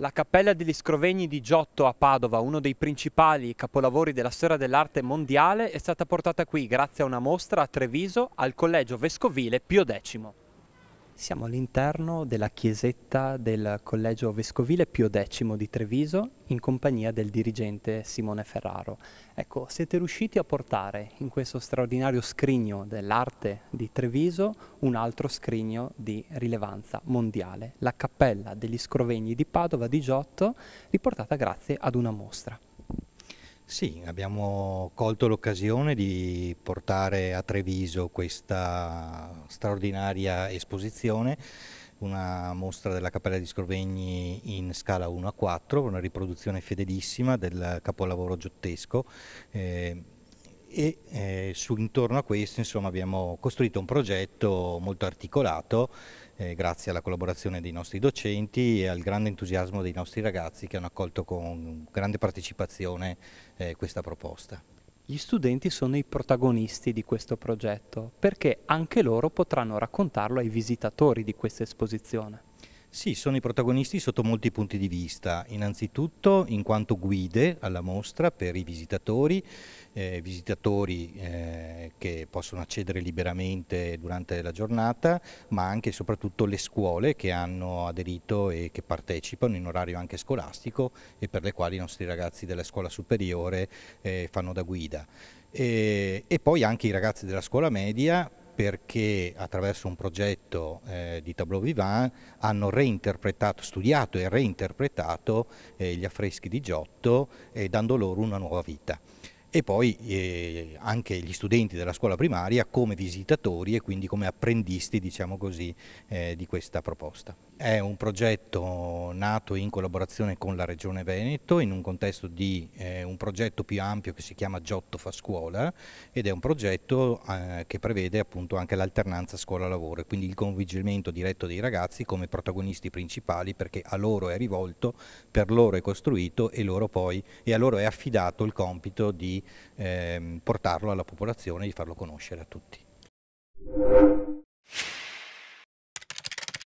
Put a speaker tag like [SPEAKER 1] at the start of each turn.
[SPEAKER 1] La Cappella degli Scrovegni di Giotto a Padova, uno dei principali capolavori della storia dell'arte mondiale, è stata portata qui grazie a una mostra a Treviso al Collegio Vescovile Pio X. Siamo all'interno della chiesetta del Collegio Vescovile Pio X di Treviso in compagnia del dirigente Simone Ferraro. Ecco, siete riusciti a portare in questo straordinario scrigno dell'arte di Treviso un altro scrigno di rilevanza mondiale, la Cappella degli Scrovegni di Padova di Giotto, riportata grazie ad una mostra.
[SPEAKER 2] Sì, abbiamo colto l'occasione di portare a Treviso questa straordinaria esposizione, una mostra della Cappella di Scrovegni in scala 1 a 4, una riproduzione fedelissima del capolavoro giottesco. Eh, e eh, su, intorno a questo insomma, abbiamo costruito un progetto molto articolato eh, grazie alla collaborazione dei nostri docenti e al grande entusiasmo dei nostri ragazzi che hanno accolto con grande partecipazione eh, questa proposta.
[SPEAKER 1] Gli studenti sono i protagonisti di questo progetto perché anche loro potranno raccontarlo ai visitatori
[SPEAKER 2] di questa esposizione. Sì, sono i protagonisti sotto molti punti di vista, innanzitutto in quanto guide alla mostra per i visitatori, eh, visitatori eh, che possono accedere liberamente durante la giornata, ma anche e soprattutto le scuole che hanno aderito e che partecipano in orario anche scolastico e per le quali i nostri ragazzi della scuola superiore eh, fanno da guida. E, e poi anche i ragazzi della scuola media perché attraverso un progetto eh, di Tableau Vivant hanno reinterpretato, studiato e reinterpretato eh, gli affreschi di Giotto eh, dando loro una nuova vita. E poi eh, anche gli studenti della scuola primaria come visitatori e quindi come apprendisti diciamo così, eh, di questa proposta. È un progetto nato in collaborazione con la Regione Veneto in un contesto di eh, un progetto più ampio che si chiama Giotto fa scuola ed è un progetto eh, che prevede appunto anche l'alternanza scuola-lavoro, e quindi il coinvolgimento diretto dei ragazzi come protagonisti principali perché a loro è rivolto, per loro è costruito e, loro poi, e a loro è affidato il compito di eh, portarlo alla popolazione e di farlo conoscere a tutti.